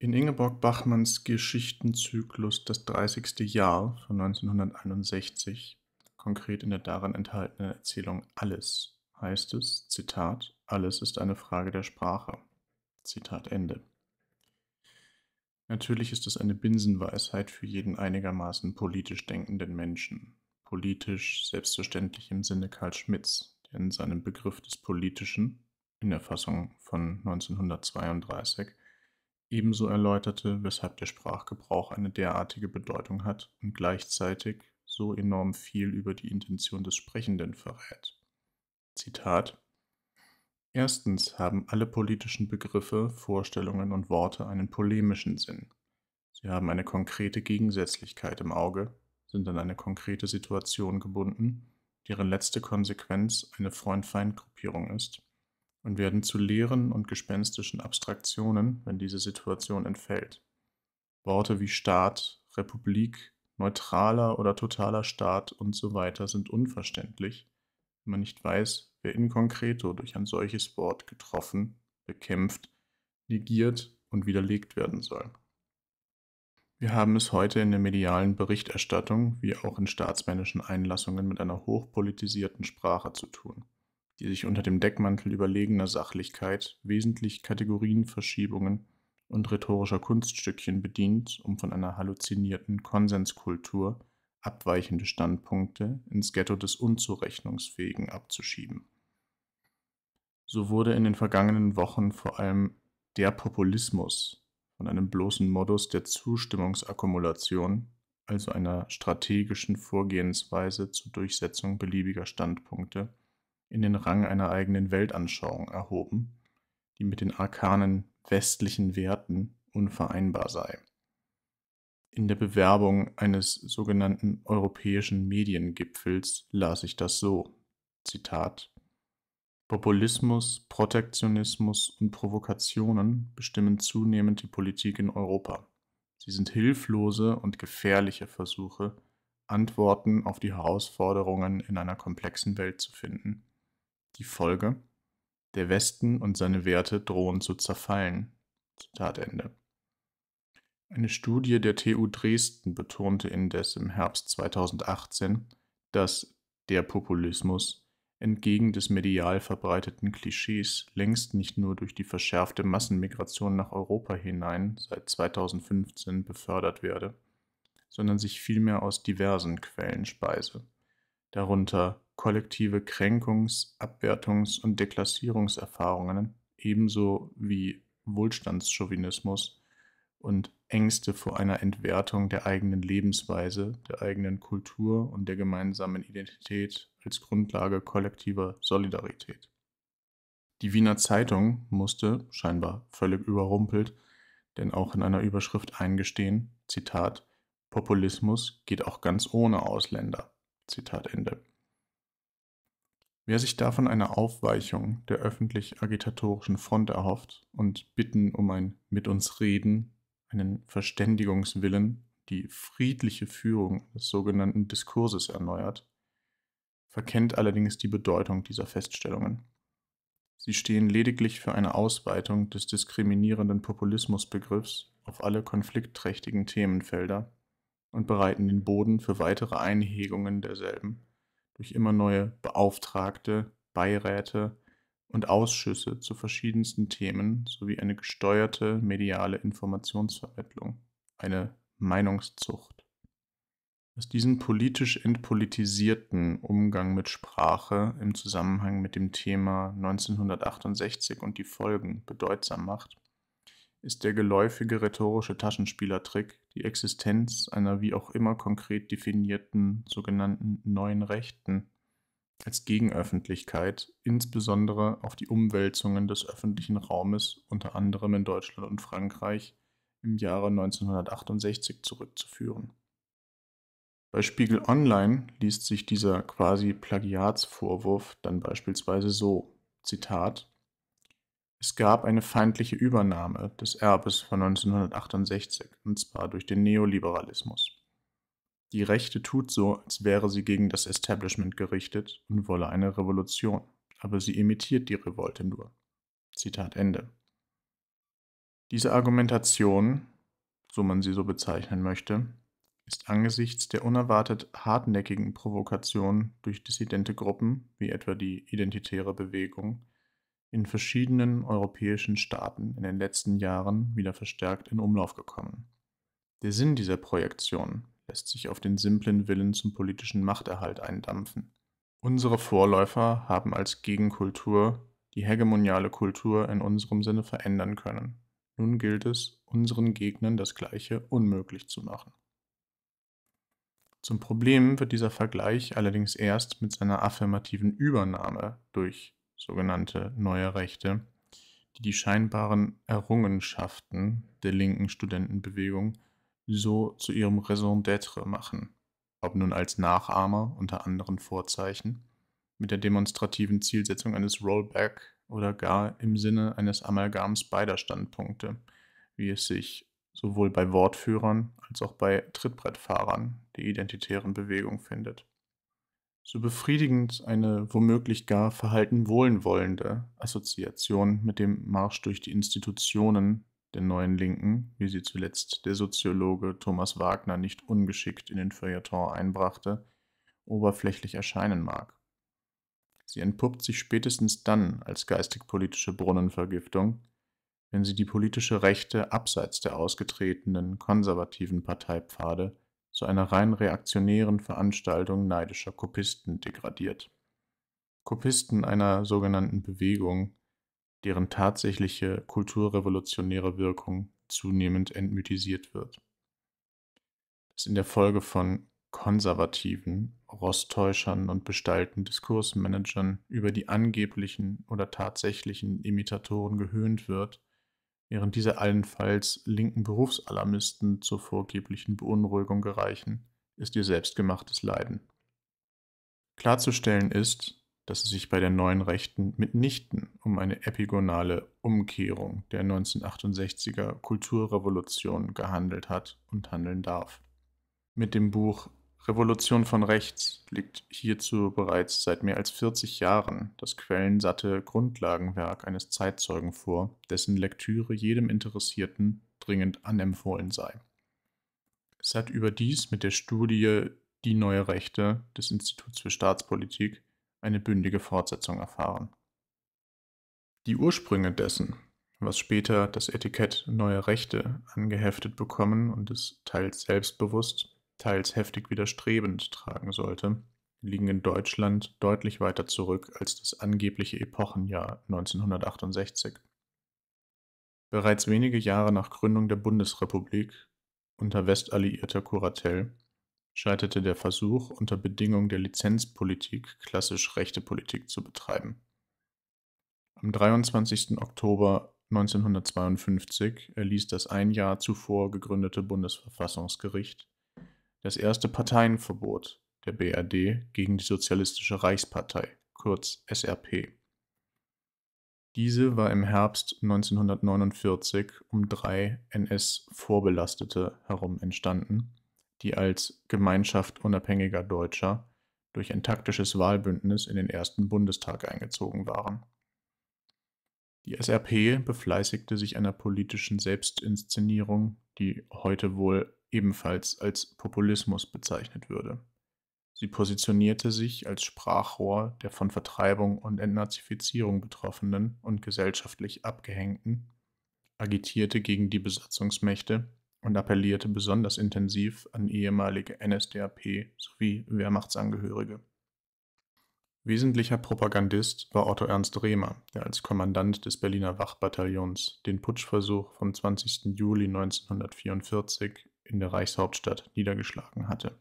In Ingeborg Bachmanns Geschichtenzyklus Das 30. Jahr von 1961, konkret in der darin enthaltenen Erzählung Alles, heißt es, Zitat, alles ist eine Frage der Sprache. Zitat Ende. Natürlich ist es eine Binsenweisheit für jeden einigermaßen politisch denkenden Menschen. Politisch selbstverständlich im Sinne Karl Schmitz, der in seinem Begriff des Politischen, in der Fassung von 1932, Ebenso erläuterte, weshalb der Sprachgebrauch eine derartige Bedeutung hat und gleichzeitig so enorm viel über die Intention des Sprechenden verrät. Zitat Erstens haben alle politischen Begriffe, Vorstellungen und Worte einen polemischen Sinn. Sie haben eine konkrete Gegensätzlichkeit im Auge, sind an eine konkrete Situation gebunden, deren letzte Konsequenz eine Freund-Feind-Gruppierung ist und werden zu leeren und gespenstischen Abstraktionen, wenn diese Situation entfällt. Worte wie Staat, Republik, neutraler oder totaler Staat und so weiter sind unverständlich, wenn man nicht weiß, wer in concreto durch ein solches Wort getroffen, bekämpft, negiert und widerlegt werden soll. Wir haben es heute in der medialen Berichterstattung wie auch in staatsmännischen Einlassungen mit einer hochpolitisierten Sprache zu tun die sich unter dem Deckmantel überlegener Sachlichkeit wesentlich Kategorienverschiebungen und rhetorischer Kunststückchen bedient, um von einer halluzinierten Konsenskultur abweichende Standpunkte ins Ghetto des Unzurechnungsfähigen abzuschieben. So wurde in den vergangenen Wochen vor allem der Populismus von einem bloßen Modus der Zustimmungsakkumulation, also einer strategischen Vorgehensweise zur Durchsetzung beliebiger Standpunkte, in den Rang einer eigenen Weltanschauung erhoben, die mit den arkanen westlichen Werten unvereinbar sei. In der Bewerbung eines sogenannten europäischen Mediengipfels las ich das so. Zitat Populismus, Protektionismus und Provokationen bestimmen zunehmend die Politik in Europa. Sie sind hilflose und gefährliche Versuche, Antworten auf die Herausforderungen in einer komplexen Welt zu finden. Die Folge? Der Westen und seine Werte drohen zu zerfallen. Zitat Ende. Eine Studie der TU Dresden betonte indes im Herbst 2018, dass der Populismus entgegen des medial verbreiteten Klischees längst nicht nur durch die verschärfte Massenmigration nach Europa hinein seit 2015 befördert werde, sondern sich vielmehr aus diversen Quellen speise, darunter kollektive Kränkungs-, Abwertungs- und Deklassierungserfahrungen ebenso wie Wohlstandschauvinismus und Ängste vor einer Entwertung der eigenen Lebensweise, der eigenen Kultur und der gemeinsamen Identität als Grundlage kollektiver Solidarität. Die Wiener Zeitung musste, scheinbar völlig überrumpelt, denn auch in einer Überschrift eingestehen, Zitat, Populismus geht auch ganz ohne Ausländer. Zitat Ende. Wer sich davon eine Aufweichung der öffentlich agitatorischen Front erhofft und Bitten um ein Mit uns reden, einen Verständigungswillen, die friedliche Führung des sogenannten Diskurses erneuert, verkennt allerdings die Bedeutung dieser Feststellungen. Sie stehen lediglich für eine Ausweitung des diskriminierenden Populismusbegriffs auf alle konfliktträchtigen Themenfelder und bereiten den Boden für weitere Einhegungen derselben durch immer neue Beauftragte, Beiräte und Ausschüsse zu verschiedensten Themen sowie eine gesteuerte mediale Informationsvermittlung, eine Meinungszucht. Aus diesem politisch entpolitisierten Umgang mit Sprache im Zusammenhang mit dem Thema 1968 und die Folgen bedeutsam macht, ist der geläufige rhetorische Taschenspielertrick die Existenz einer wie auch immer konkret definierten sogenannten neuen Rechten als Gegenöffentlichkeit, insbesondere auf die Umwälzungen des öffentlichen Raumes, unter anderem in Deutschland und Frankreich, im Jahre 1968 zurückzuführen. Bei Spiegel Online liest sich dieser quasi Plagiatsvorwurf dann beispielsweise so, Zitat, es gab eine feindliche Übernahme des Erbes von 1968, und zwar durch den Neoliberalismus. Die Rechte tut so, als wäre sie gegen das Establishment gerichtet und wolle eine Revolution, aber sie imitiert die Revolte nur. Zitat Ende. Diese Argumentation, so man sie so bezeichnen möchte, ist angesichts der unerwartet hartnäckigen Provokationen durch dissidente Gruppen, wie etwa die Identitäre Bewegung, in verschiedenen europäischen Staaten in den letzten Jahren wieder verstärkt in Umlauf gekommen. Der Sinn dieser Projektion lässt sich auf den simplen Willen zum politischen Machterhalt eindampfen. Unsere Vorläufer haben als Gegenkultur die hegemoniale Kultur in unserem Sinne verändern können. Nun gilt es, unseren Gegnern das Gleiche unmöglich zu machen. Zum Problem wird dieser Vergleich allerdings erst mit seiner affirmativen Übernahme durch sogenannte Neue Rechte, die die scheinbaren Errungenschaften der linken Studentenbewegung so zu ihrem Raison d'être machen, ob nun als Nachahmer unter anderen Vorzeichen, mit der demonstrativen Zielsetzung eines Rollback oder gar im Sinne eines Amalgams beider Standpunkte, wie es sich sowohl bei Wortführern als auch bei Trittbrettfahrern der identitären Bewegung findet so befriedigend eine womöglich gar verhalten wohlwollende Assoziation mit dem Marsch durch die Institutionen der neuen Linken, wie sie zuletzt der Soziologe Thomas Wagner nicht ungeschickt in den Feuilleton einbrachte, oberflächlich erscheinen mag. Sie entpuppt sich spätestens dann als geistig-politische Brunnenvergiftung, wenn sie die politische Rechte abseits der ausgetretenen konservativen Parteipfade zu einer rein reaktionären Veranstaltung neidischer Kopisten degradiert. Kopisten einer sogenannten Bewegung, deren tatsächliche kulturrevolutionäre Wirkung zunehmend entmythisiert wird. Das in der Folge von konservativen, Rosttäuschern und bestallten Diskursmanagern über die angeblichen oder tatsächlichen Imitatoren gehöhnt wird während diese allenfalls linken Berufsalarmisten zur vorgeblichen Beunruhigung gereichen, ist ihr selbstgemachtes Leiden. Klarzustellen ist, dass es sich bei der neuen Rechten mitnichten um eine epigonale Umkehrung der 1968er Kulturrevolution gehandelt hat und handeln darf. Mit dem Buch Revolution von rechts liegt hierzu bereits seit mehr als 40 Jahren das quellensatte Grundlagenwerk eines Zeitzeugen vor, dessen Lektüre jedem Interessierten dringend anempfohlen sei. Es hat überdies mit der Studie Die neue Rechte des Instituts für Staatspolitik eine bündige Fortsetzung erfahren. Die Ursprünge dessen, was später das Etikett Neue Rechte angeheftet bekommen und es teils selbstbewusst, teils heftig widerstrebend tragen sollte, liegen in Deutschland deutlich weiter zurück als das angebliche Epochenjahr 1968. Bereits wenige Jahre nach Gründung der Bundesrepublik unter westalliierter Kuratell scheiterte der Versuch, unter Bedingung der Lizenzpolitik klassisch rechte Politik zu betreiben. Am 23. Oktober 1952 erließ das ein Jahr zuvor gegründete Bundesverfassungsgericht das erste Parteienverbot der BRD gegen die Sozialistische Reichspartei, kurz SRP. Diese war im Herbst 1949 um drei NS-Vorbelastete herum entstanden, die als Gemeinschaft unabhängiger Deutscher durch ein taktisches Wahlbündnis in den ersten Bundestag eingezogen waren. Die SRP befleißigte sich einer politischen Selbstinszenierung, die heute wohl ebenfalls als Populismus bezeichnet würde. Sie positionierte sich als Sprachrohr der von Vertreibung und Entnazifizierung betroffenen und gesellschaftlich Abgehängten, agitierte gegen die Besatzungsmächte und appellierte besonders intensiv an ehemalige NSDAP sowie Wehrmachtsangehörige. Wesentlicher Propagandist war Otto Ernst Rehmer, der als Kommandant des Berliner Wachbataillons den Putschversuch vom 20. Juli 1944 in der Reichshauptstadt niedergeschlagen hatte.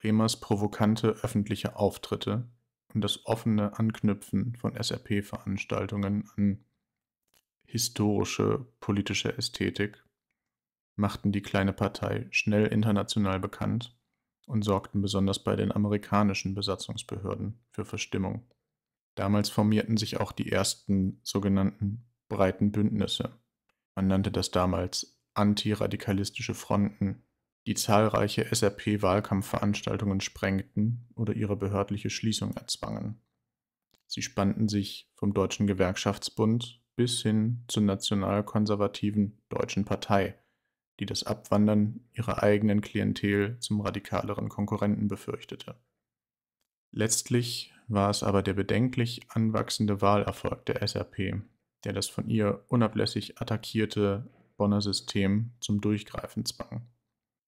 Bremers provokante öffentliche Auftritte und das offene Anknüpfen von SRP-Veranstaltungen an historische politische Ästhetik machten die kleine Partei schnell international bekannt und sorgten besonders bei den amerikanischen Besatzungsbehörden für Verstimmung. Damals formierten sich auch die ersten sogenannten breiten Bündnisse. Man nannte das damals antiradikalistische Fronten, die zahlreiche SRP-Wahlkampfveranstaltungen sprengten oder ihre behördliche Schließung erzwangen. Sie spannten sich vom Deutschen Gewerkschaftsbund bis hin zur nationalkonservativen Deutschen Partei, die das Abwandern ihrer eigenen Klientel zum radikaleren Konkurrenten befürchtete. Letztlich war es aber der bedenklich anwachsende Wahlerfolg der SRP, der das von ihr unablässig attackierte Bonner System zum Durchgreifen zwang.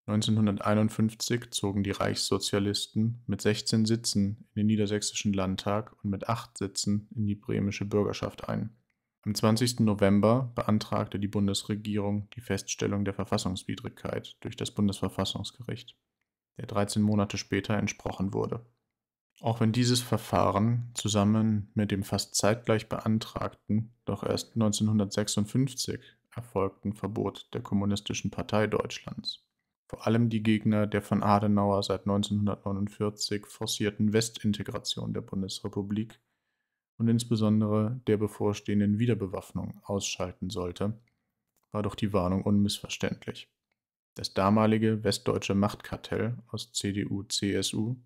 1951 zogen die Reichssozialisten mit 16 Sitzen in den niedersächsischen Landtag und mit 8 Sitzen in die bremische Bürgerschaft ein. Am 20. November beantragte die Bundesregierung die Feststellung der Verfassungswidrigkeit durch das Bundesverfassungsgericht, der 13 Monate später entsprochen wurde. Auch wenn dieses Verfahren zusammen mit dem fast zeitgleich beantragten, doch erst 1956 erfolgten Verbot der Kommunistischen Partei Deutschlands. Vor allem die Gegner der von Adenauer seit 1949 forcierten Westintegration der Bundesrepublik und insbesondere der bevorstehenden Wiederbewaffnung ausschalten sollte, war doch die Warnung unmissverständlich. Das damalige westdeutsche Machtkartell aus CDU, CSU,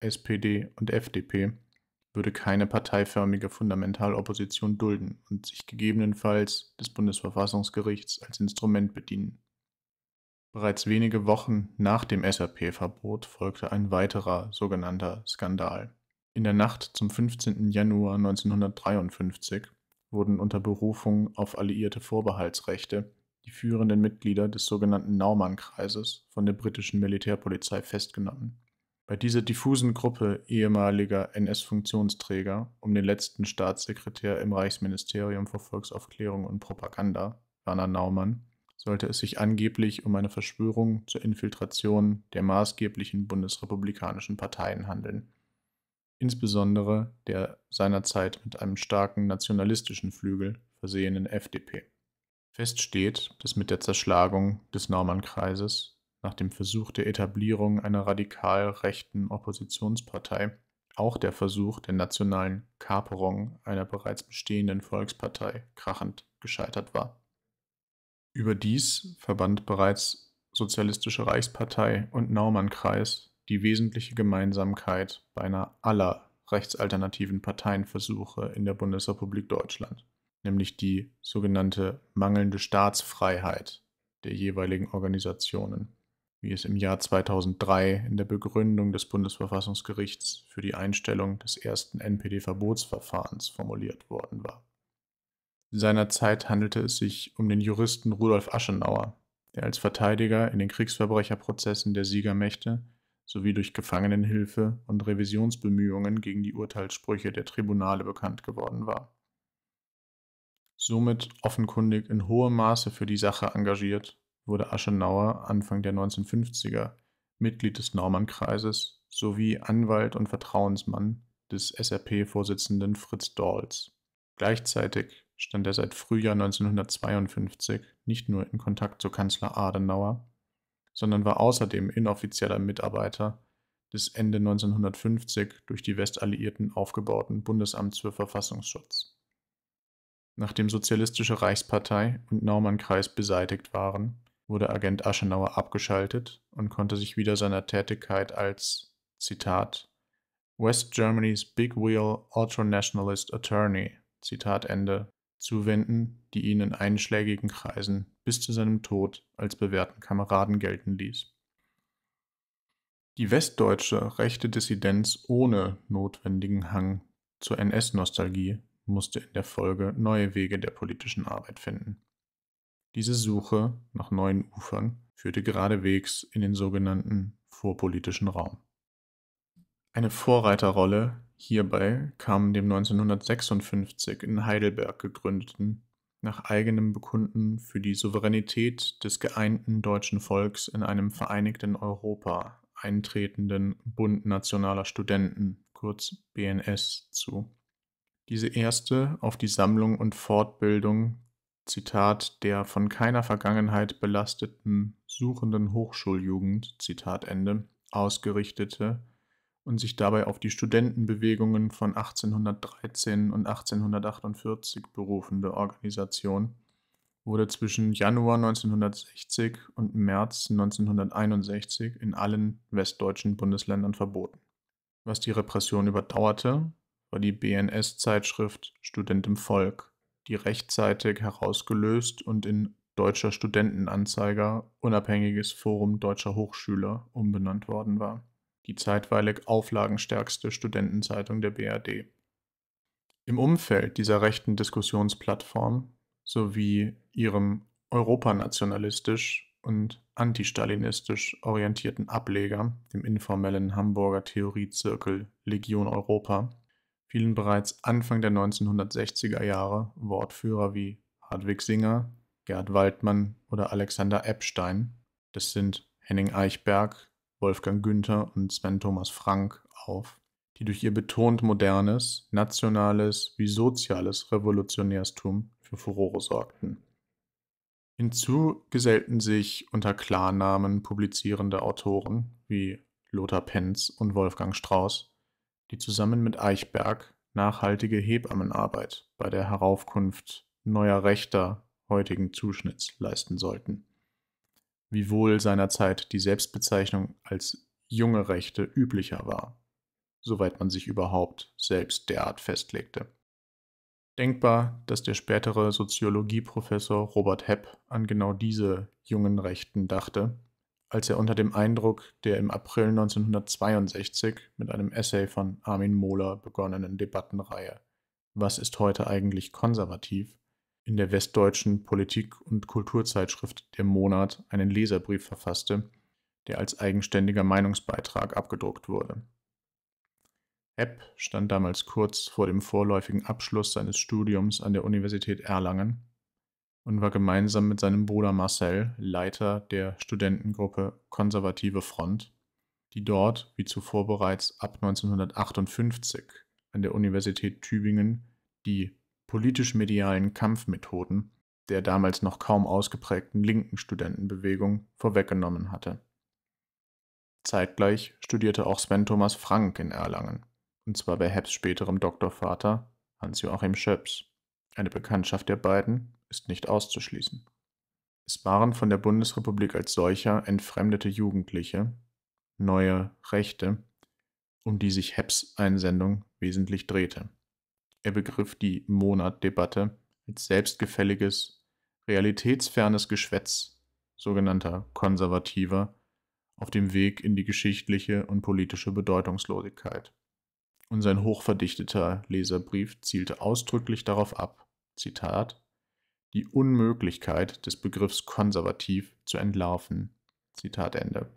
SPD und FDP würde keine parteiförmige Fundamentalopposition dulden und sich gegebenenfalls des Bundesverfassungsgerichts als Instrument bedienen. Bereits wenige Wochen nach dem SAP-Verbot folgte ein weiterer sogenannter Skandal. In der Nacht zum 15. Januar 1953 wurden unter Berufung auf alliierte Vorbehaltsrechte die führenden Mitglieder des sogenannten Naumann-Kreises von der britischen Militärpolizei festgenommen. Bei dieser diffusen Gruppe ehemaliger NS-Funktionsträger um den letzten Staatssekretär im Reichsministerium für Volksaufklärung und Propaganda, Werner Naumann, sollte es sich angeblich um eine Verschwörung zur Infiltration der maßgeblichen bundesrepublikanischen Parteien handeln. Insbesondere der seinerzeit mit einem starken nationalistischen Flügel versehenen FDP. Fest steht, dass mit der Zerschlagung des Naumann-Kreises nach dem Versuch der Etablierung einer radikal rechten Oppositionspartei auch der Versuch der nationalen Kaperung einer bereits bestehenden Volkspartei krachend gescheitert war. Überdies verband bereits Sozialistische Reichspartei und Naumannkreis die wesentliche Gemeinsamkeit beinahe aller rechtsalternativen Parteienversuche in der Bundesrepublik Deutschland, nämlich die sogenannte mangelnde Staatsfreiheit der jeweiligen Organisationen wie es im Jahr 2003 in der Begründung des Bundesverfassungsgerichts für die Einstellung des ersten NPD-Verbotsverfahrens formuliert worden war. Seinerzeit handelte es sich um den Juristen Rudolf Aschenauer, der als Verteidiger in den Kriegsverbrecherprozessen der Siegermächte sowie durch Gefangenenhilfe und Revisionsbemühungen gegen die Urteilssprüche der Tribunale bekannt geworden war. Somit offenkundig in hohem Maße für die Sache engagiert wurde Aschenauer Anfang der 1950er Mitglied des Normannkreises sowie Anwalt und Vertrauensmann des SRP-Vorsitzenden Fritz Dorls. Gleichzeitig stand er seit Frühjahr 1952 nicht nur in Kontakt zu Kanzler Adenauer, sondern war außerdem inoffizieller Mitarbeiter des Ende 1950 durch die Westalliierten aufgebauten Bundesamts für Verfassungsschutz. Nachdem Sozialistische Reichspartei und naumann beseitigt waren, wurde Agent Aschenauer abgeschaltet und konnte sich wieder seiner Tätigkeit als, Zitat, West Germany's Big Wheel Ultranationalist Attorney, Zitat Ende, zuwenden, die ihn in einschlägigen Kreisen bis zu seinem Tod als bewährten Kameraden gelten ließ. Die westdeutsche rechte Dissidenz ohne notwendigen Hang zur NS-Nostalgie musste in der Folge neue Wege der politischen Arbeit finden. Diese Suche nach neuen Ufern führte geradewegs in den sogenannten vorpolitischen Raum. Eine Vorreiterrolle hierbei kam dem 1956 in Heidelberg gegründeten, nach eigenem Bekunden für die Souveränität des geeinten deutschen Volks in einem vereinigten Europa eintretenden Bund nationaler Studenten, kurz BNS, zu. Diese erste auf die Sammlung und Fortbildung Zitat, der von keiner Vergangenheit belasteten, suchenden Hochschuljugend, Zitat Ende, ausgerichtete und sich dabei auf die Studentenbewegungen von 1813 und 1848 berufende Organisation, wurde zwischen Januar 1960 und März 1961 in allen westdeutschen Bundesländern verboten. Was die Repression überdauerte, war die BNS-Zeitschrift Student im Volk, die rechtzeitig herausgelöst und in Deutscher Studentenanzeiger Unabhängiges Forum Deutscher Hochschüler umbenannt worden war, die zeitweilig auflagenstärkste Studentenzeitung der BRD. Im Umfeld dieser rechten Diskussionsplattform sowie ihrem europanationalistisch und antistalinistisch orientierten Ableger, dem informellen Hamburger Theoriezirkel Legion Europa, fielen bereits Anfang der 1960er Jahre Wortführer wie Hartwig Singer, Gerd Waldmann oder Alexander Epstein. Das sind Henning Eichberg, Wolfgang Günther und Sven Thomas Frank auf, die durch ihr betont modernes, nationales wie soziales Revolutionärstum für Furore sorgten. Hinzu gesellten sich unter Klarnamen publizierende Autoren wie Lothar Penz und Wolfgang Strauß, die zusammen mit Eichberg nachhaltige Hebammenarbeit bei der Heraufkunft neuer Rechter heutigen Zuschnitts leisten sollten. Wiewohl seinerzeit die Selbstbezeichnung als junge Rechte üblicher war, soweit man sich überhaupt selbst derart festlegte. Denkbar, dass der spätere Soziologieprofessor Robert Hepp an genau diese jungen Rechten dachte als er unter dem Eindruck der im April 1962 mit einem Essay von Armin Mohler begonnenen Debattenreihe Was ist heute eigentlich konservativ? in der westdeutschen Politik- und Kulturzeitschrift Der Monat einen Leserbrief verfasste, der als eigenständiger Meinungsbeitrag abgedruckt wurde. Epp stand damals kurz vor dem vorläufigen Abschluss seines Studiums an der Universität Erlangen und war gemeinsam mit seinem Bruder Marcel Leiter der Studentengruppe Konservative Front, die dort, wie zuvor bereits ab 1958 an der Universität Tübingen, die politisch-medialen Kampfmethoden der damals noch kaum ausgeprägten linken Studentenbewegung vorweggenommen hatte. Zeitgleich studierte auch Sven Thomas Frank in Erlangen, und zwar bei Hepps späterem Doktorvater Hans-Joachim Schöps. Eine Bekanntschaft der beiden ist nicht auszuschließen. Es waren von der Bundesrepublik als solcher entfremdete Jugendliche, neue Rechte, um die sich Hepps Einsendung wesentlich drehte. Er begriff die Monatdebatte als selbstgefälliges, realitätsfernes Geschwätz sogenannter Konservativer auf dem Weg in die geschichtliche und politische Bedeutungslosigkeit. Und sein hochverdichteter Leserbrief zielte ausdrücklich darauf ab, Zitat, die Unmöglichkeit des Begriffs konservativ zu entlarven. Zitat Ende.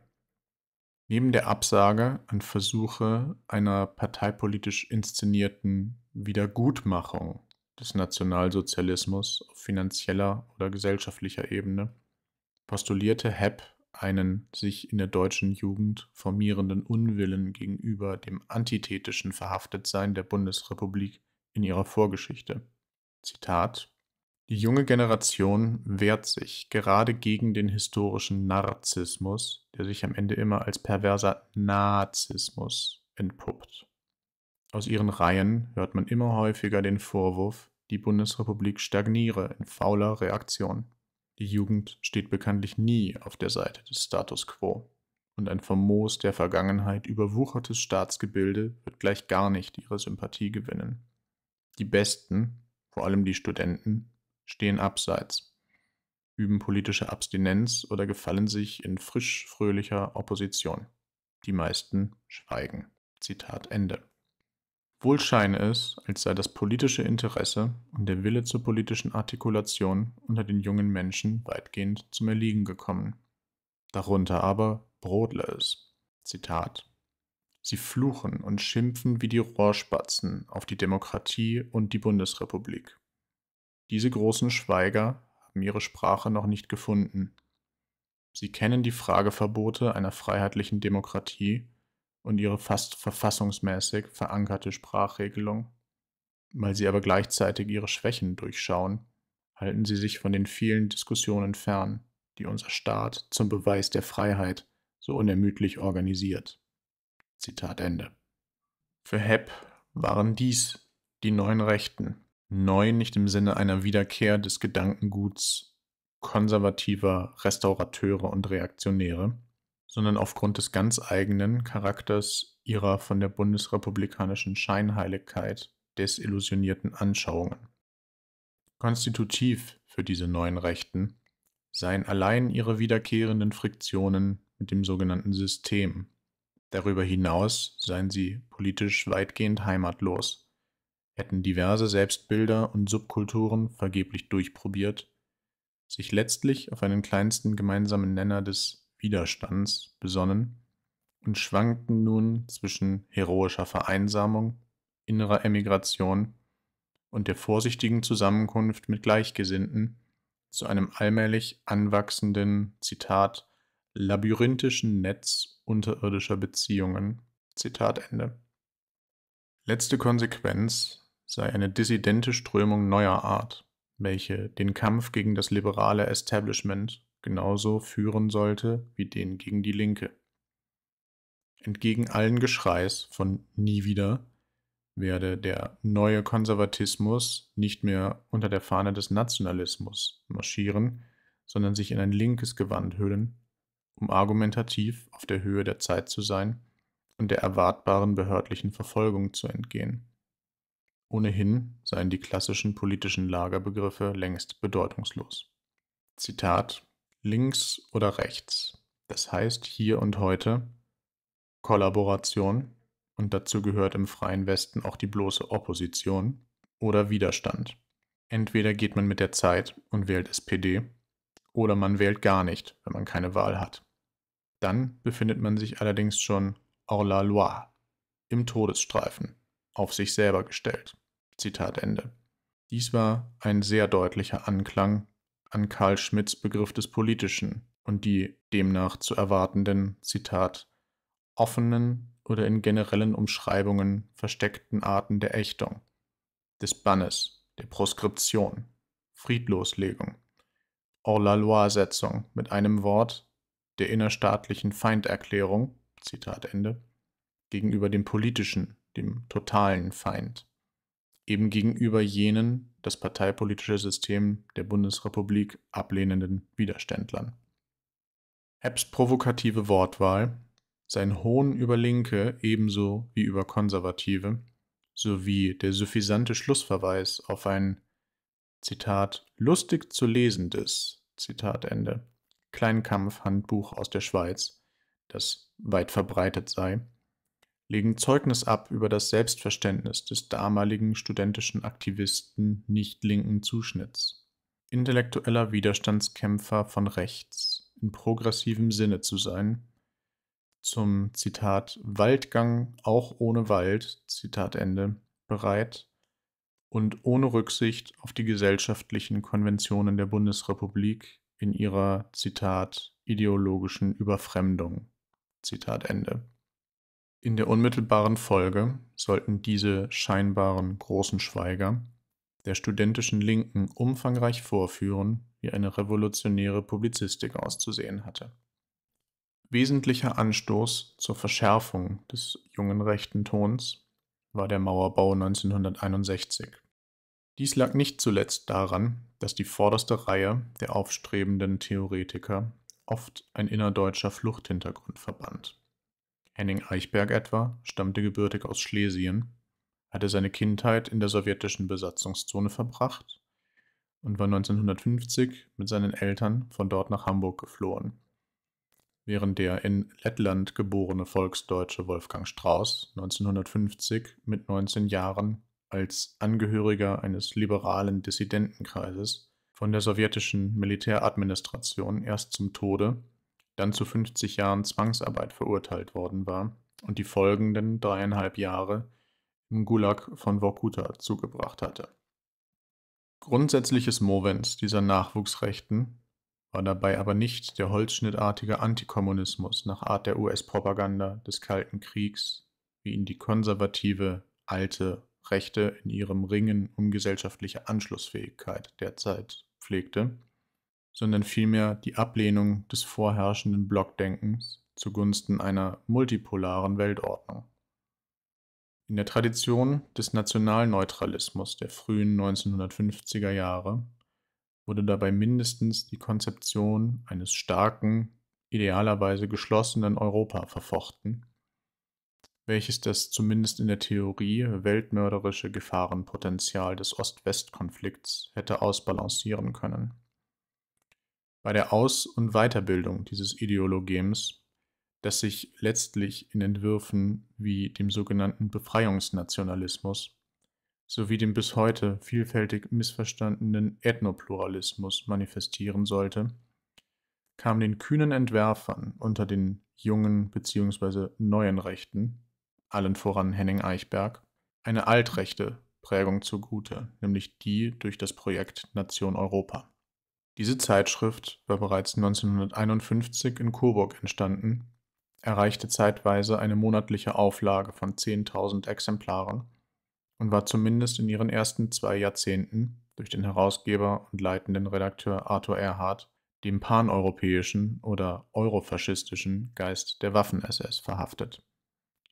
Neben der Absage an Versuche einer parteipolitisch inszenierten Wiedergutmachung des Nationalsozialismus auf finanzieller oder gesellschaftlicher Ebene postulierte Hepp einen sich in der deutschen Jugend formierenden Unwillen gegenüber dem antithetischen Verhaftetsein der Bundesrepublik in ihrer Vorgeschichte. Zitat die junge Generation wehrt sich gerade gegen den historischen Narzissmus, der sich am Ende immer als perverser Nazismus entpuppt. Aus ihren Reihen hört man immer häufiger den Vorwurf, die Bundesrepublik stagniere in fauler Reaktion. Die Jugend steht bekanntlich nie auf der Seite des Status quo. Und ein Vermoos der Vergangenheit überwuchertes Staatsgebilde wird gleich gar nicht ihre Sympathie gewinnen. Die Besten, vor allem die Studenten, stehen abseits, üben politische Abstinenz oder gefallen sich in frisch fröhlicher Opposition. Die meisten schweigen. Zitat Ende. Wohl scheine es, als sei das politische Interesse und der Wille zur politischen Artikulation unter den jungen Menschen weitgehend zum Erliegen gekommen. Darunter aber brodle es. Zitat. Sie fluchen und schimpfen wie die Rohrspatzen auf die Demokratie und die Bundesrepublik. Diese großen Schweiger haben ihre Sprache noch nicht gefunden. Sie kennen die Frageverbote einer freiheitlichen Demokratie und ihre fast verfassungsmäßig verankerte Sprachregelung. Weil sie aber gleichzeitig ihre Schwächen durchschauen, halten sie sich von den vielen Diskussionen fern, die unser Staat zum Beweis der Freiheit so unermüdlich organisiert. Zitat Ende. Für Hepp waren dies die neuen Rechten, neu nicht im Sinne einer Wiederkehr des Gedankenguts konservativer Restaurateure und Reaktionäre, sondern aufgrund des ganz eigenen Charakters ihrer von der bundesrepublikanischen Scheinheiligkeit desillusionierten Anschauungen. Konstitutiv für diese neuen Rechten seien allein ihre wiederkehrenden Friktionen mit dem sogenannten System. Darüber hinaus seien sie politisch weitgehend heimatlos hätten diverse Selbstbilder und Subkulturen vergeblich durchprobiert, sich letztlich auf einen kleinsten gemeinsamen Nenner des Widerstands besonnen und schwankten nun zwischen heroischer Vereinsamung, innerer Emigration und der vorsichtigen Zusammenkunft mit Gleichgesinnten zu einem allmählich anwachsenden, Zitat, labyrinthischen Netz unterirdischer Beziehungen. Zitat Ende. Letzte Konsequenz sei eine dissidente Strömung neuer Art, welche den Kampf gegen das liberale Establishment genauso führen sollte wie den gegen die Linke. Entgegen allen Geschreis von nie wieder werde der neue Konservatismus nicht mehr unter der Fahne des Nationalismus marschieren, sondern sich in ein linkes Gewand hüllen, um argumentativ auf der Höhe der Zeit zu sein und der erwartbaren behördlichen Verfolgung zu entgehen. Ohnehin seien die klassischen politischen Lagerbegriffe längst bedeutungslos. Zitat Links oder rechts, das heißt hier und heute, Kollaboration, und dazu gehört im freien Westen auch die bloße Opposition oder Widerstand. Entweder geht man mit der Zeit und wählt SPD, oder man wählt gar nicht, wenn man keine Wahl hat. Dann befindet man sich allerdings schon Orla-Loire im Todesstreifen auf sich selber gestellt. Zitat Ende. Dies war ein sehr deutlicher Anklang an Karl Schmidts Begriff des Politischen und die demnach zu erwartenden, Zitat, offenen oder in generellen Umschreibungen versteckten Arten der Ächtung, des Bannes, der Proskription, Friedloslegung, Orlalois-Setzung mit einem Wort, der innerstaatlichen Feinderklärung Zitat Ende, gegenüber dem politischen, dem totalen Feind, eben gegenüber jenen das parteipolitische System der Bundesrepublik ablehnenden Widerständlern. Epps provokative Wortwahl, sein Hohn über Linke ebenso wie über Konservative, sowie der suffisante Schlussverweis auf ein Zitat lustig zu lesendes Zitat Ende Kleinkampfhandbuch aus der Schweiz das weit verbreitet sei, legen Zeugnis ab über das Selbstverständnis des damaligen studentischen Aktivisten nicht-linken Zuschnitts. Intellektueller Widerstandskämpfer von rechts, in progressivem Sinne zu sein, zum Zitat Waldgang auch ohne Wald, Zitat Ende, bereit und ohne Rücksicht auf die gesellschaftlichen Konventionen der Bundesrepublik in ihrer Zitat ideologischen Überfremdung. Zitat Ende. In der unmittelbaren Folge sollten diese scheinbaren großen Schweiger der studentischen Linken umfangreich vorführen, wie eine revolutionäre Publizistik auszusehen hatte. Wesentlicher Anstoß zur Verschärfung des jungen rechten Tons war der Mauerbau 1961. Dies lag nicht zuletzt daran, dass die vorderste Reihe der aufstrebenden Theoretiker oft ein innerdeutscher Fluchthintergrund verband. Henning Eichberg etwa stammte gebürtig aus Schlesien, hatte seine Kindheit in der sowjetischen Besatzungszone verbracht und war 1950 mit seinen Eltern von dort nach Hamburg geflohen. Während der in Lettland geborene Volksdeutsche Wolfgang Strauß 1950 mit 19 Jahren als Angehöriger eines liberalen Dissidentenkreises von der sowjetischen Militäradministration erst zum Tode, dann zu 50 Jahren Zwangsarbeit verurteilt worden war und die folgenden dreieinhalb Jahre im Gulag von Vorkuta zugebracht hatte. Grundsätzliches Movens dieser Nachwuchsrechten war dabei aber nicht der holzschnittartige Antikommunismus nach Art der US-Propaganda des Kalten Kriegs, wie ihn die konservative, alte Rechte in ihrem Ringen um gesellschaftliche Anschlussfähigkeit derzeit pflegte, sondern vielmehr die Ablehnung des vorherrschenden Blockdenkens zugunsten einer multipolaren Weltordnung. In der Tradition des Nationalneutralismus der frühen 1950er Jahre wurde dabei mindestens die Konzeption eines starken, idealerweise geschlossenen Europa verfochten, welches das zumindest in der Theorie weltmörderische Gefahrenpotenzial des Ost-West-Konflikts hätte ausbalancieren können. Bei der Aus- und Weiterbildung dieses Ideologems, das sich letztlich in Entwürfen wie dem sogenannten Befreiungsnationalismus sowie dem bis heute vielfältig missverstandenen Ethnopluralismus manifestieren sollte, kam den kühnen Entwerfern unter den jungen bzw. neuen Rechten allen voran Henning Eichberg, eine altrechte Prägung zugute, nämlich die durch das Projekt Nation Europa. Diese Zeitschrift war bereits 1951 in Coburg entstanden, erreichte zeitweise eine monatliche Auflage von 10.000 Exemplaren und war zumindest in ihren ersten zwei Jahrzehnten durch den Herausgeber und leitenden Redakteur Arthur Erhard dem paneuropäischen oder eurofaschistischen Geist der Waffen-SS verhaftet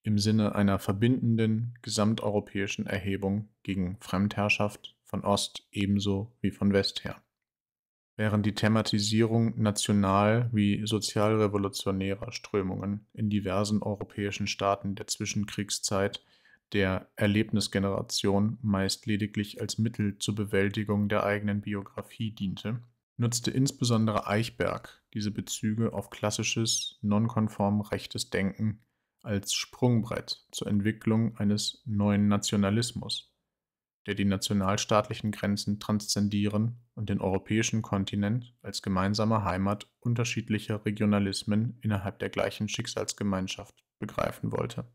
im Sinne einer verbindenden gesamteuropäischen Erhebung gegen Fremdherrschaft von Ost ebenso wie von West her. Während die Thematisierung national wie sozialrevolutionärer Strömungen in diversen europäischen Staaten der Zwischenkriegszeit der Erlebnisgeneration meist lediglich als Mittel zur Bewältigung der eigenen Biografie diente, nutzte insbesondere Eichberg diese Bezüge auf klassisches, nonkonform rechtes Denken als Sprungbrett zur Entwicklung eines neuen Nationalismus, der die nationalstaatlichen Grenzen transzendieren und den europäischen Kontinent als gemeinsame Heimat unterschiedlicher Regionalismen innerhalb der gleichen Schicksalsgemeinschaft begreifen wollte.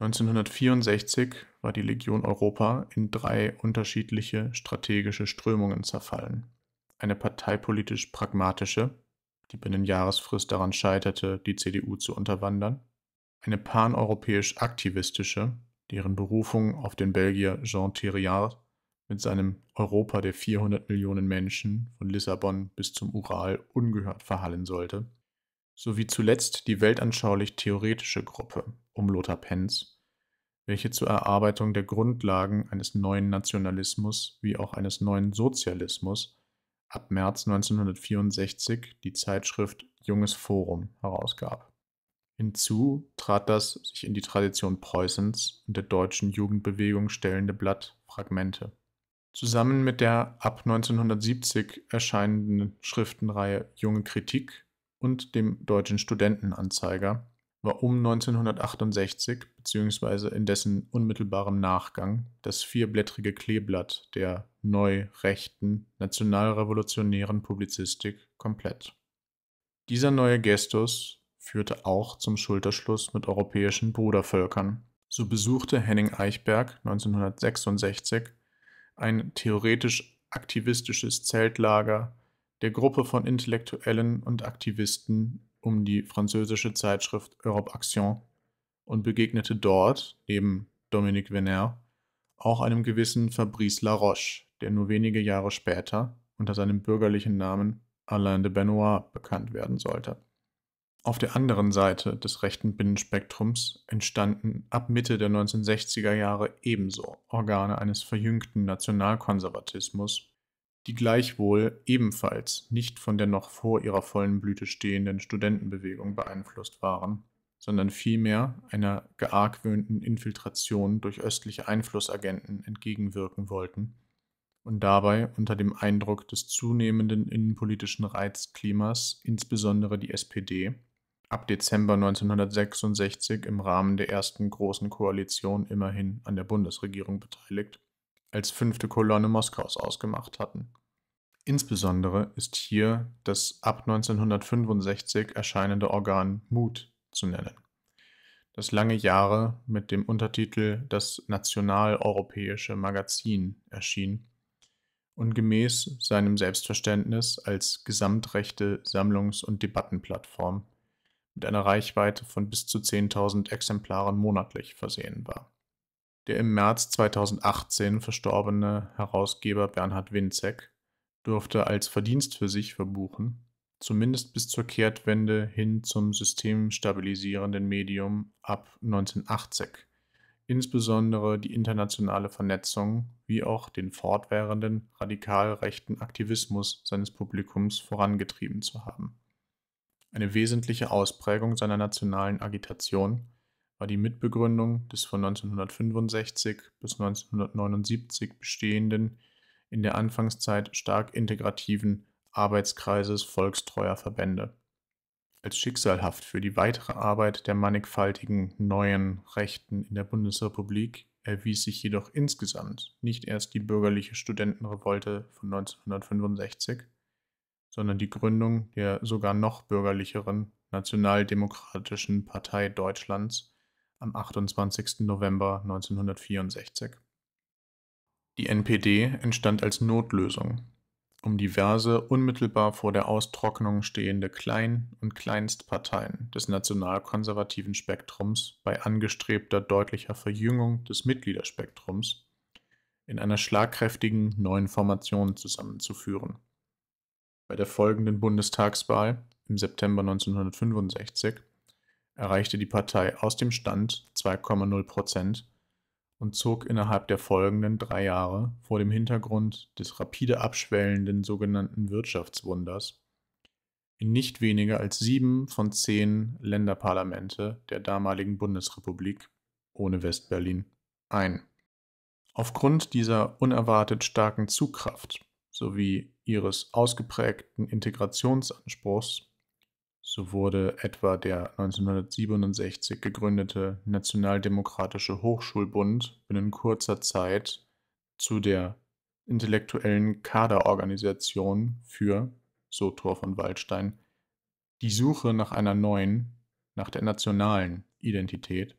1964 war die Legion Europa in drei unterschiedliche strategische Strömungen zerfallen. Eine parteipolitisch pragmatische, die binnen Jahresfrist daran scheiterte, die CDU zu unterwandern, eine paneuropäisch-aktivistische, deren Berufung auf den Belgier Jean Thiriard mit seinem Europa der 400 Millionen Menschen von Lissabon bis zum Ural ungehört verhallen sollte, sowie zuletzt die weltanschaulich-theoretische Gruppe um Lothar Penz, welche zur Erarbeitung der Grundlagen eines neuen Nationalismus wie auch eines neuen Sozialismus ab März 1964 die Zeitschrift Junges Forum herausgab. Hinzu trat das sich in die Tradition Preußens und der deutschen Jugendbewegung stellende Blatt Fragmente. Zusammen mit der ab 1970 erscheinenden Schriftenreihe Junge Kritik und dem Deutschen Studentenanzeiger war um 1968 bzw. in dessen unmittelbarem Nachgang das vierblättrige Kleeblatt der neu rechten nationalrevolutionären Publizistik komplett. Dieser neue Gestus führte auch zum Schulterschluss mit europäischen Brudervölkern. So besuchte Henning Eichberg 1966 ein theoretisch aktivistisches Zeltlager der Gruppe von Intellektuellen und Aktivisten um die französische Zeitschrift Europe Action und begegnete dort, neben Dominique Venner, auch einem gewissen Fabrice Laroche, der nur wenige Jahre später unter seinem bürgerlichen Namen Alain de Benoit bekannt werden sollte. Auf der anderen Seite des rechten Binnenspektrums entstanden ab Mitte der 1960er Jahre ebenso Organe eines verjüngten Nationalkonservatismus, die gleichwohl ebenfalls nicht von der noch vor ihrer vollen Blüte stehenden Studentenbewegung beeinflusst waren, sondern vielmehr einer geargwöhnten Infiltration durch östliche Einflussagenten entgegenwirken wollten und dabei unter dem Eindruck des zunehmenden innenpolitischen Reizklimas insbesondere die SPD ab Dezember 1966 im Rahmen der ersten großen Koalition immerhin an der Bundesregierung beteiligt, als fünfte Kolonne Moskaus ausgemacht hatten. Insbesondere ist hier das ab 1965 erscheinende Organ Mut zu nennen, das lange Jahre mit dem Untertitel Das Nationaleuropäische Magazin erschien und gemäß seinem Selbstverständnis als gesamtrechte Sammlungs- und Debattenplattform mit einer Reichweite von bis zu 10.000 Exemplaren monatlich versehen war. Der im März 2018 verstorbene Herausgeber Bernhard Winzek durfte als Verdienst für sich verbuchen, zumindest bis zur Kehrtwende hin zum systemstabilisierenden Medium ab 1980, insbesondere die internationale Vernetzung wie auch den fortwährenden radikal rechten Aktivismus seines Publikums vorangetrieben zu haben. Eine wesentliche Ausprägung seiner nationalen Agitation war die Mitbegründung des von 1965 bis 1979 bestehenden, in der Anfangszeit stark integrativen Arbeitskreises volkstreuer Verbände. Als schicksalhaft für die weitere Arbeit der mannigfaltigen neuen Rechten in der Bundesrepublik erwies sich jedoch insgesamt nicht erst die bürgerliche Studentenrevolte von 1965, sondern die Gründung der sogar noch bürgerlicheren Nationaldemokratischen Partei Deutschlands am 28. November 1964. Die NPD entstand als Notlösung, um diverse unmittelbar vor der Austrocknung stehende Klein- und Kleinstparteien des nationalkonservativen Spektrums bei angestrebter deutlicher Verjüngung des Mitgliederspektrums in einer schlagkräftigen neuen Formation zusammenzuführen. Bei der folgenden Bundestagswahl im September 1965 erreichte die Partei aus dem Stand 2,0 Prozent und zog innerhalb der folgenden drei Jahre vor dem Hintergrund des rapide abschwellenden sogenannten Wirtschaftswunders in nicht weniger als sieben von zehn Länderparlamente der damaligen Bundesrepublik ohne Westberlin ein. Aufgrund dieser unerwartet starken Zugkraft sowie ihres ausgeprägten Integrationsanspruchs, so wurde etwa der 1967 gegründete Nationaldemokratische Hochschulbund binnen kurzer Zeit zu der intellektuellen Kaderorganisation für, so Thor von Waldstein, die Suche nach einer neuen, nach der nationalen Identität,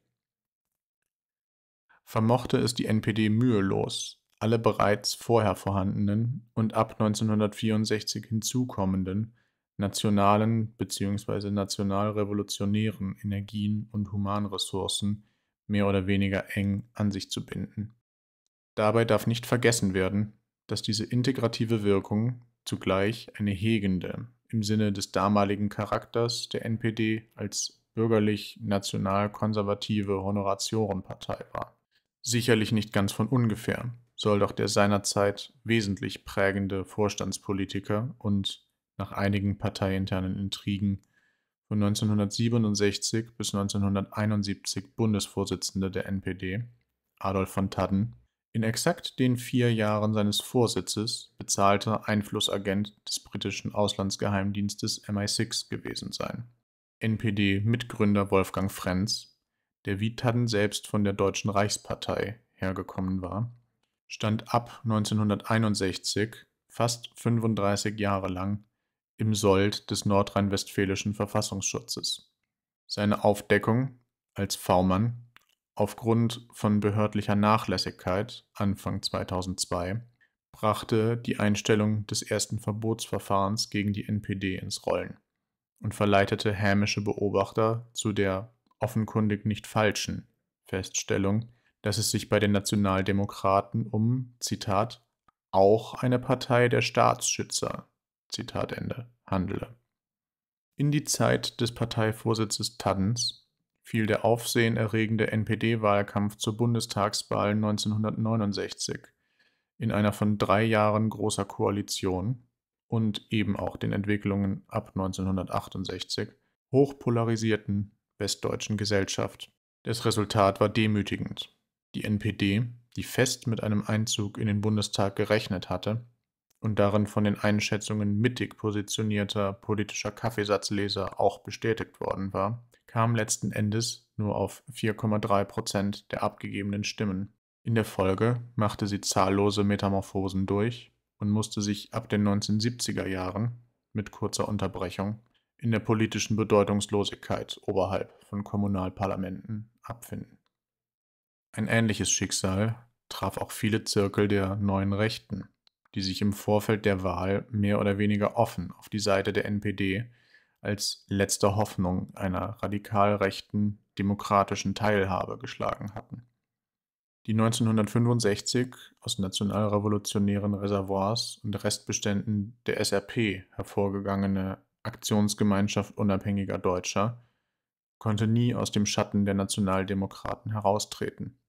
vermochte es die NPD mühelos, alle bereits vorher vorhandenen und ab 1964 hinzukommenden nationalen bzw. nationalrevolutionären Energien und Humanressourcen mehr oder weniger eng an sich zu binden. Dabei darf nicht vergessen werden, dass diese integrative Wirkung zugleich eine hegende im Sinne des damaligen Charakters der NPD als bürgerlich national-konservative Honoratiorenpartei war. Sicherlich nicht ganz von ungefähr, soll doch der seinerzeit wesentlich prägende Vorstandspolitiker und nach einigen parteiinternen Intrigen von 1967 bis 1971 Bundesvorsitzende der NPD, Adolf von Tadden, in exakt den vier Jahren seines Vorsitzes bezahlter Einflussagent des britischen Auslandsgeheimdienstes MI6 gewesen sein. NPD-Mitgründer Wolfgang Frenz, der wie Tadden selbst von der Deutschen Reichspartei hergekommen war, stand ab 1961 fast 35 Jahre lang im Sold des nordrhein-westfälischen Verfassungsschutzes. Seine Aufdeckung als V-Mann aufgrund von behördlicher Nachlässigkeit Anfang 2002 brachte die Einstellung des ersten Verbotsverfahrens gegen die NPD ins Rollen und verleitete hämische Beobachter zu der offenkundig nicht falschen Feststellung, dass es sich bei den Nationaldemokraten um, Zitat, auch eine Partei der Staatsschützer, Zitat Ende, handele. In die Zeit des Parteivorsitzes Taddens fiel der aufsehenerregende NPD-Wahlkampf zur Bundestagswahl 1969 in einer von drei Jahren großer Koalition und eben auch den Entwicklungen ab 1968 hochpolarisierten westdeutschen Gesellschaft. Das Resultat war demütigend die NPD, die fest mit einem Einzug in den Bundestag gerechnet hatte und darin von den Einschätzungen mittig positionierter politischer Kaffeesatzleser auch bestätigt worden war, kam letzten Endes nur auf 4,3 Prozent der abgegebenen Stimmen. In der Folge machte sie zahllose Metamorphosen durch und musste sich ab den 1970er Jahren mit kurzer Unterbrechung in der politischen Bedeutungslosigkeit oberhalb von Kommunalparlamenten abfinden. Ein ähnliches Schicksal traf auch viele Zirkel der Neuen Rechten, die sich im Vorfeld der Wahl mehr oder weniger offen auf die Seite der NPD als letzte Hoffnung einer radikal rechten demokratischen Teilhabe geschlagen hatten. Die 1965 aus nationalrevolutionären Reservoirs und Restbeständen der SRP hervorgegangene Aktionsgemeinschaft unabhängiger Deutscher konnte nie aus dem Schatten der Nationaldemokraten heraustreten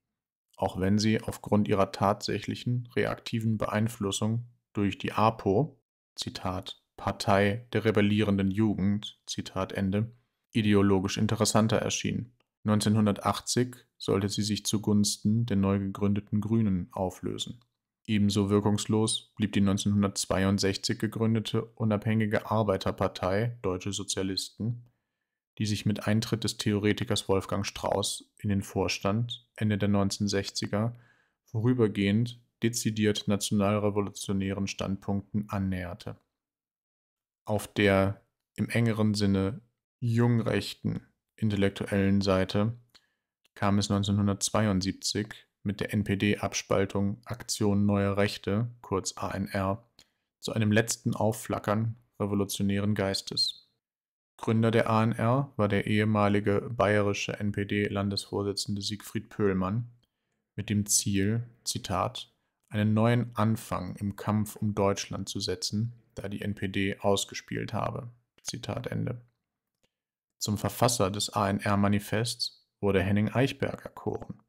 auch wenn sie aufgrund ihrer tatsächlichen reaktiven Beeinflussung durch die APO, Zitat, Partei der rebellierenden Jugend, Zitat Ende, ideologisch interessanter erschien. 1980 sollte sie sich zugunsten der neu gegründeten Grünen auflösen. Ebenso wirkungslos blieb die 1962 gegründete Unabhängige Arbeiterpartei Deutsche Sozialisten, die sich mit Eintritt des Theoretikers Wolfgang Strauß in den Vorstand Ende der 1960er vorübergehend dezidiert nationalrevolutionären Standpunkten annäherte. Auf der im engeren Sinne jungrechten intellektuellen Seite kam es 1972 mit der NPD-Abspaltung Aktion Neue Rechte, kurz ANR, zu einem letzten Aufflackern revolutionären Geistes. Gründer der ANR war der ehemalige bayerische NPD-Landesvorsitzende Siegfried Pöhlmann mit dem Ziel, Zitat, einen neuen Anfang im Kampf um Deutschland zu setzen, da die NPD ausgespielt habe. Zitat Ende. Zum Verfasser des ANR-Manifests wurde Henning Eichberg erkoren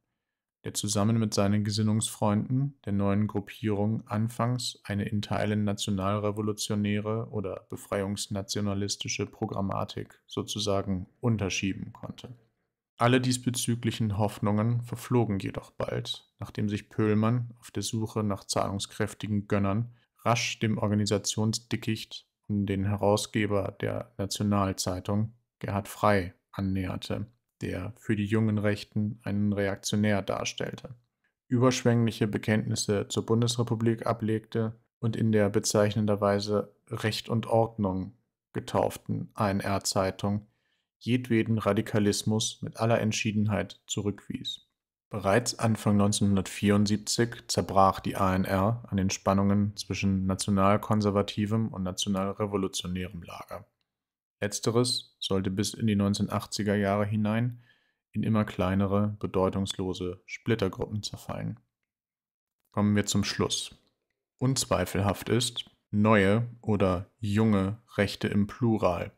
der zusammen mit seinen Gesinnungsfreunden der neuen Gruppierung anfangs eine in Teilen nationalrevolutionäre oder befreiungsnationalistische Programmatik sozusagen unterschieben konnte. Alle diesbezüglichen Hoffnungen verflogen jedoch bald, nachdem sich Pöhlmann auf der Suche nach zahlungskräftigen Gönnern rasch dem Organisationsdickicht um den Herausgeber der Nationalzeitung, Gerhard Frey, annäherte der für die jungen Rechten einen Reaktionär darstellte, überschwängliche Bekenntnisse zur Bundesrepublik ablegte und in der bezeichnenderweise Recht und Ordnung getauften ANR-Zeitung jedweden Radikalismus mit aller Entschiedenheit zurückwies. Bereits Anfang 1974 zerbrach die ANR an den Spannungen zwischen nationalkonservativem und nationalrevolutionärem Lager. Letzteres sollte bis in die 1980er Jahre hinein in immer kleinere, bedeutungslose Splittergruppen zerfallen. Kommen wir zum Schluss. Unzweifelhaft ist, neue oder junge Rechte im Plural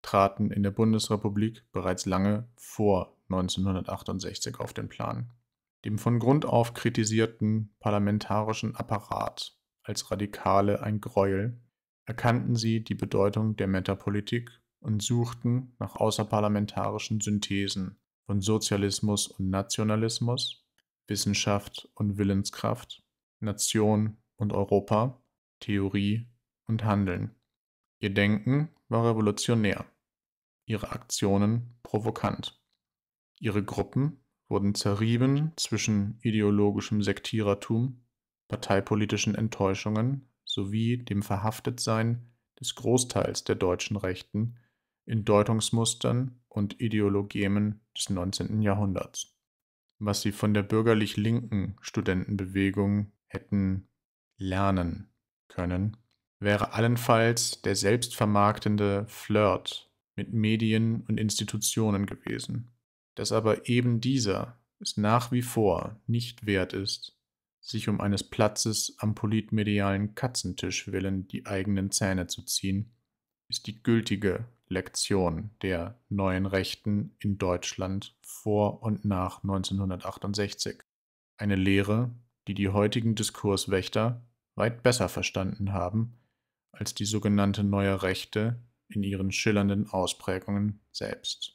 traten in der Bundesrepublik bereits lange vor 1968 auf den Plan. Dem von Grund auf kritisierten parlamentarischen Apparat als Radikale ein Gräuel erkannten sie die Bedeutung der Metapolitik und suchten nach außerparlamentarischen Synthesen von Sozialismus und Nationalismus, Wissenschaft und Willenskraft, Nation und Europa, Theorie und Handeln. Ihr Denken war revolutionär, ihre Aktionen provokant. Ihre Gruppen wurden zerrieben zwischen ideologischem Sektierertum, parteipolitischen Enttäuschungen sowie dem Verhaftetsein des Großteils der deutschen Rechten in Deutungsmustern und Ideologemen des 19. Jahrhunderts, was sie von der bürgerlich linken Studentenbewegung hätten lernen können, wäre allenfalls der selbstvermarktende Flirt mit Medien und Institutionen gewesen, dass aber eben dieser es nach wie vor nicht wert ist, sich um eines Platzes am politmedialen Katzentisch willen die eigenen Zähne zu ziehen, ist die gültige Lektion der neuen Rechten in Deutschland vor und nach 1968. Eine Lehre, die die heutigen Diskurswächter weit besser verstanden haben als die sogenannte neue Rechte in ihren schillernden Ausprägungen selbst.